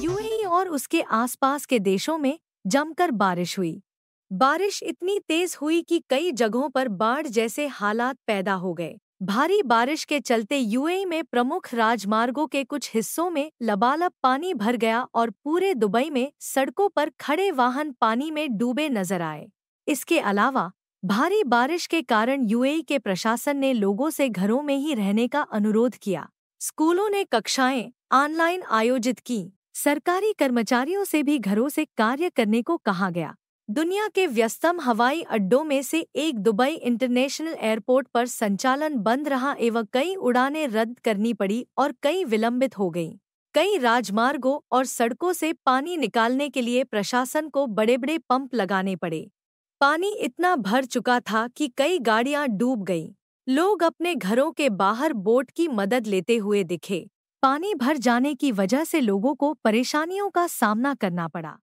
UAE और उसके आसपास के देशों में जमकर बारिश हुई बारिश इतनी तेज हुई कि कई जगहों पर बाढ़ जैसे हालात पैदा हो गए भारी बारिश के चलते यूएई में प्रमुख राजमार्गों के कुछ हिस्सों में लबालब पानी भर गया और पूरे दुबई में सड़कों पर खड़े वाहन पानी में डूबे नजर आए इसके अलावा भारी बारिश के कारण यूएई के प्रशासन ने लोगों से घरों में ही रहने का अनुरोध किया स्कूलों ने कक्षाएं ऑनलाइन आयोजित की सरकारी कर्मचारियों से भी घरों से कार्य करने को कहा गया दुनिया के व्यस्तम हवाई अड्डों में से एक दुबई इंटरनेशनल एयरपोर्ट पर संचालन बंद रहा एवं कई उड़ानें रद्द करनी पड़ी और कई विलंबित हो गईं। कई राजमार्गों और सड़कों से पानी निकालने के लिए प्रशासन को बड़े बड़े पंप लगाने पड़े पानी इतना भर चुका था कि कई गाड़ियां डूब गईं। लोग अपने घरों के बाहर बोट की मदद लेते हुए दिखे पानी भर जाने की वजह से लोगों को परेशानियों का सामना करना पड़ा